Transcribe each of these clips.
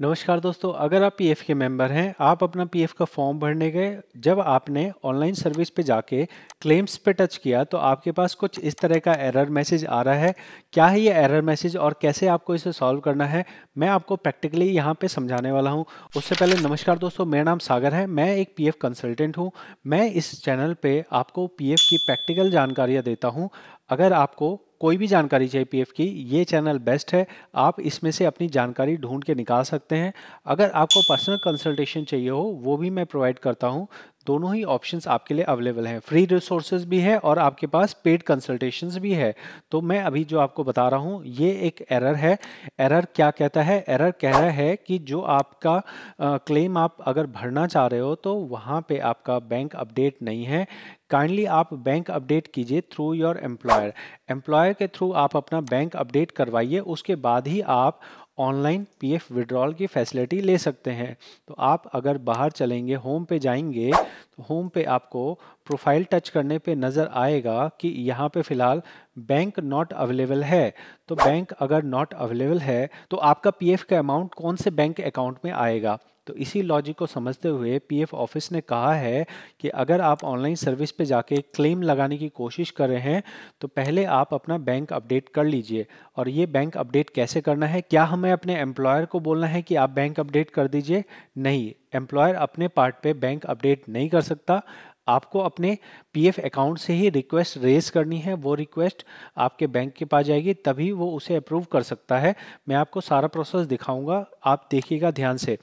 नमस्कार दोस्तों अगर आप पीएफ के मेंबर हैं आप अपना पीएफ का फॉर्म भरने गए जब आपने ऑनलाइन सर्विस पे जाके क्लेम्स पे टच किया तो आपके पास कुछ इस तरह का एरर मैसेज आ रहा है क्या है ये एरर मैसेज और कैसे आपको इसे सॉल्व करना है मैं आपको प्रैक्टिकली यहाँ पे समझाने वाला हूँ उससे पहले नमस्कार दोस्तों मेरा नाम सागर है मैं एक पी एफ कंसल्टेंट हूँ मैं इस चैनल पर आपको पी की प्रैक्टिकल जानकारियाँ देता हूँ अगर आपको कोई भी जानकारी चाहिए पीएफ की ये चैनल बेस्ट है आप इसमें से अपनी जानकारी ढूंढ के निकाल सकते हैं अगर आपको पर्सनल कंसल्टेशन चाहिए हो वो भी मैं प्रोवाइड करता हूँ दोनों ही ऑप्शंस आपके लिए अवेलेबल हैं फ्री रिसोर्सेज भी है और आपके पास पेड कंसल्टेशंस भी है तो मैं अभी जो आपको बता रहा हूँ ये एक एरर है एरर क्या कहता है एरर कह रहा है कि जो आपका क्लेम आप अगर भरना चाह रहे हो तो वहाँ पे आपका बैंक अपडेट नहीं है काइंडली आप बैंक अपडेट कीजिए थ्रू योर एम्प्लॉयर एम्प्लॉयर के थ्रू आप अपना बैंक अपडेट करवाइए उसके बाद ही आप ऑनलाइन पीएफ विड्रॉल की फैसिलिटी ले सकते हैं तो आप अगर बाहर चलेंगे होम पे जाएंगे तो होम पे आपको प्रोफाइल टच करने पे नज़र आएगा कि यहाँ पे फ़िलहाल बैंक नॉट अवेलेबल है तो बैंक अगर नॉट अवेलेबल है तो आपका पीएफ का अमाउंट कौन से बैंक अकाउंट में आएगा तो इसी लॉजिक को समझते हुए पीएफ ऑफिस ने कहा है कि अगर आप ऑनलाइन सर्विस पे जाके क्लेम लगाने की कोशिश कर रहे हैं तो पहले आप अपना बैंक अपडेट कर लीजिए और ये बैंक अपडेट कैसे करना है क्या हमें अपने एम्प्लॉयर को बोलना है कि आप बैंक अपडेट कर दीजिए नहीं एम्प्लॉयर अपने पार्ट पे बैंक अपडेट नहीं कर सकता आपको अपने पीएफ अकाउंट से ही रिक्वेस्ट रेज करनी है वो रिक्वेस्ट आपके बैंक के पास जाएगी तभी वो उसे अप्रूव कर सकता है मैं आपको सारा प्रोसेस दिखाऊंगा आप देखिएगा ध्यान से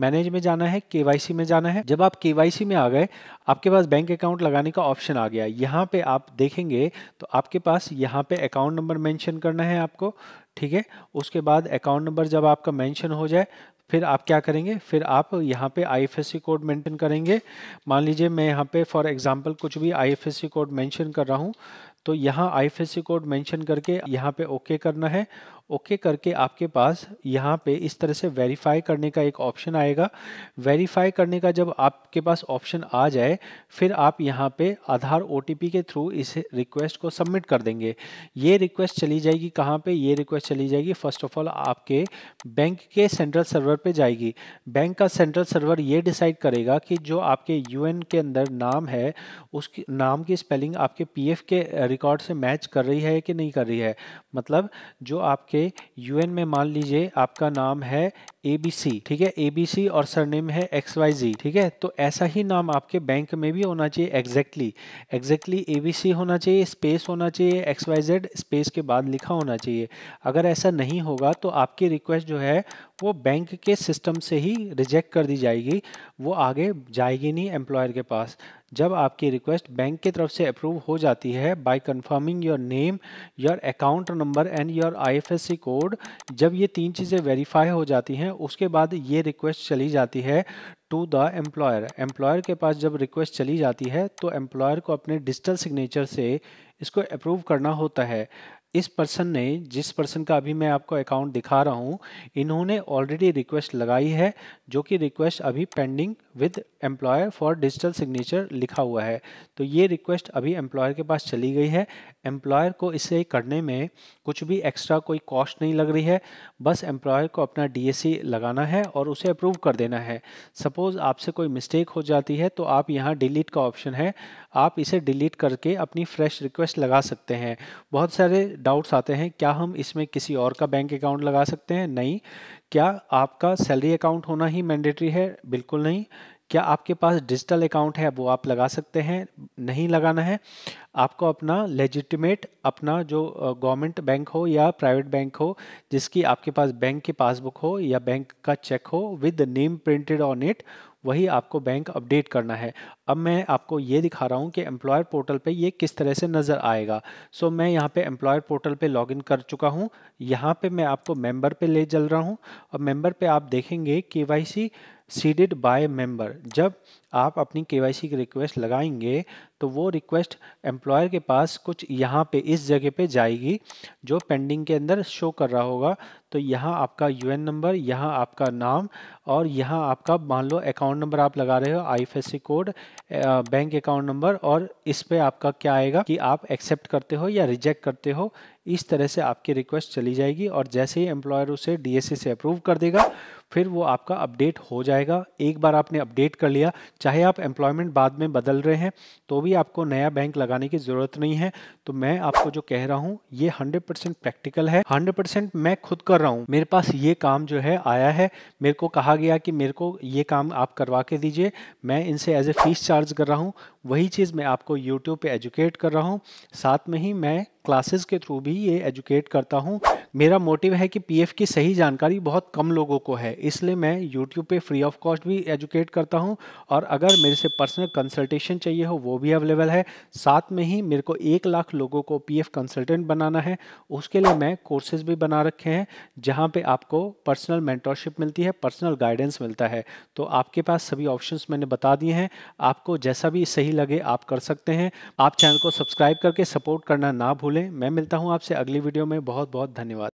मैनेज में जाना है केवाईसी में जाना है जब आप केवाईसी में आ गए आपके पास बैंक अकाउंट लगाने का ऑप्शन आ गया यहाँ पे आप देखेंगे तो आपके पास यहाँ पे अकाउंट नंबर मेंशन करना है आपको ठीक है उसके बाद अकाउंट नंबर जब आपका मेंशन हो जाए फिर आप क्या करेंगे फिर आप यहाँ पे आई कोड मेंटेन करेंगे मान लीजिए मैं यहाँ पे फॉर एग्जांपल कुछ भी आई कोड मेंशन कर रहा हूँ तो यहाँ आई कोड मेंशन करके यहाँ पे ओके okay करना है ओके okay करके आपके पास यहाँ पे इस तरह से वेरीफाई करने का एक ऑप्शन आएगा वेरीफाई करने का जब आपके पास ऑप्शन आ जाए फिर आप यहाँ पे आधार ओ के थ्रू इस रिक्वेस्ट को सबमिट कर देंगे ये रिक्वेस्ट चली जाएगी कहाँ पे ये रिक्वेस्ट चली जाएगी फर्स्ट ऑफ ऑल आपके बैंक के सेंट्रल सर्वर पे जाएगी बैंक का सेंट्रल सर्वर ये डिसाइड करेगा कि जो आपके यू के अंदर नाम है उसकी नाम की स्पेलिंग आपके पी के रिकॉर्ड से मैच कर रही है कि नहीं कर रही है मतलब जो आपके पे यूएन में मान लीजिए आपका नाम है ए बी सी ठीक है ए बी सी और सरनेम है एक्स वाई जी ठीक है तो ऐसा ही नाम आपके बैंक में भी होना चाहिए exactly exactly A B C होना चाहिए स्पेस होना चाहिए एक्स वाई जेड स्पेस के बाद लिखा होना चाहिए अगर ऐसा नहीं होगा तो आपकी रिक्वेस्ट जो है वो बैंक के सिस्टम से ही रिजेक्ट कर दी जाएगी वो आगे जाएगी नहीं एम्प्लॉयर के पास जब आपकी रिक्वेस्ट बैंक की तरफ से अप्रूव हो जाती है by confirming your name your account number and your IFSC code जब ये तीन चीज़ें वेरीफाई हो जाती हैं हैं उसके बाद ये रिक्वेस्ट चली जाती है टू द एम्प्लॉयर एम्प्लॉयर के पास जब रिक्वेस्ट चली जाती है तो एम्प्लॉयर को अपने डिजिटल सिग्नेचर से इसको अप्रूव करना होता है इस पर्सन ने जिस पर्सन का अभी मैं आपको अकाउंट दिखा रहा हूँ इन्होंने ऑलरेडी रिक्वेस्ट लगाई है जो कि रिक्वेस्ट अभी pending with employer for digital signature लिखा हुआ है तो ये रिक्वेस्ट अभी एम्प्लॉयर के पास चली गई है एम्प्लॉयर को इसे करने में कुछ भी एक्स्ट्रा कोई कॉस्ट नहीं लग रही है बस एम्प्लॉयर को अपना डी लगाना है और उसे अप्रूव कर देना है सपोज़ आपसे कोई मिस्टेक हो जाती है तो आप यहाँ डिलीट का ऑप्शन है आप इसे डिलीट करके अपनी फ्रेश रिक्वेस्ट लगा सकते हैं बहुत सारे डाउट्स आते हैं क्या हम इसमें किसी और का बैंक अकाउंट लगा सकते हैं नहीं क्या आपका सैलरी अकाउंट होना ही मैंडेटरी है बिल्कुल नहीं क्या आपके पास डिजिटल अकाउंट है वो आप लगा सकते हैं नहीं लगाना है आपको अपना लेजिटिमेट अपना जो गवर्नमेंट बैंक हो या प्राइवेट बैंक हो जिसकी आपके पास बैंक की पासबुक हो या बैंक का चेक हो with name printed on it वही आपको बैंक अपडेट करना है अब मैं आपको ये दिखा रहा हूँ कि एम्प्लॉयर पोर्टल पे ये किस तरह से नज़र आएगा सो so, मैं यहाँ पे एम्प्लॉयर पोर्टल पे लॉगिन कर चुका हूँ यहाँ पे मैं आपको मेंबर पे ले चल रहा हूँ और मेंबर पे आप देखेंगे K Y C seeded by member जब आप अपनी केवाईसी की रिक्वेस्ट लगाएंगे तो वो रिक्वेस्ट एम्प्लॉयर के पास कुछ यहाँ पे इस जगह पे जाएगी जो पेंडिंग के अंदर शो कर रहा होगा तो यहाँ आपका यूएन नंबर यहाँ आपका नाम और यहाँ आपका मान लो अकाउंट नंबर आप लगा रहे हो IFSC code bank account number और इस पर आपका क्या आएगा कि आप एक्सेप्ट करते हो या रिजेक्ट करते हो इस तरह से आपकी रिक्वेस्ट चली जाएगी और जैसे ही एम्प्लॉयर उसे सी से अप्रूव कर देगा फिर वो आपका अपडेट हो जाएगा एक बार आपने अपडेट कर लिया चाहे आप एम्प्लॉयमेंट बाद में बदल रहे हैं तो भी आपको नया बैंक लगाने की ज़रूरत नहीं है तो मैं आपको जो कह रहा हूँ ये हंड्रेड परसेंट प्रैक्टिकल है हंड्रेड परसेंट मैं खुद कर रहा हूँ मेरे पास ये काम जो है आया है मेरे को कहा गया कि मेरे को ये काम आप करवा के दीजिए मैं इनसे एज ए फीस चार्ज कर रहा हूँ वही चीज़ मैं आपको यूट्यूब पर एजुकेट कर रहा हूँ साथ में ही मैं क्लासेस के थ्रू भी ये एजुकेट करता हूँ मेरा मोटिव है कि पीएफ की सही जानकारी बहुत कम लोगों को है इसलिए मैं यूट्यूब पे फ्री ऑफ कॉस्ट भी एजुकेट करता हूँ और अगर मेरे से पर्सनल कंसल्टेशन चाहिए हो वो भी अवेलेबल है साथ में ही मेरे को एक लाख लोगों को पी कंसल्टेंट बनाना है उसके लिए मैं कोर्सेज भी बना रखे हैं जहाँ पर आपको पर्सनल मैंटोरशिप मिलती है पर्सनल गाइडेंस मिलता है तो आपके पास सभी ऑप्शन मैंने बता दिए हैं आपको जैसा भी सही लगे आप कर सकते हैं आप चैनल को सब्सक्राइब करके सपोर्ट करना ना भूल भूलें मैं मिलता हूँ आपसे अगली वीडियो में बहुत बहुत धन्यवाद